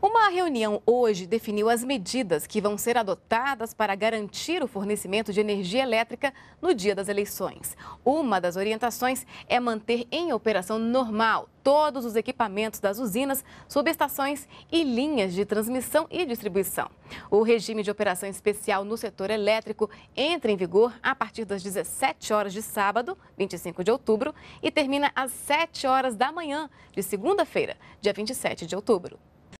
Uma reunião hoje definiu as medidas que vão ser adotadas para garantir o fornecimento de energia elétrica no dia das eleições. Uma das orientações é manter em operação normal todos os equipamentos das usinas, subestações e linhas de transmissão e distribuição. O regime de operação especial no setor elétrico entra em vigor a partir das 17 horas de sábado, 25 de outubro, e termina às 7 horas da manhã de segunda-feira, dia 27 de outubro.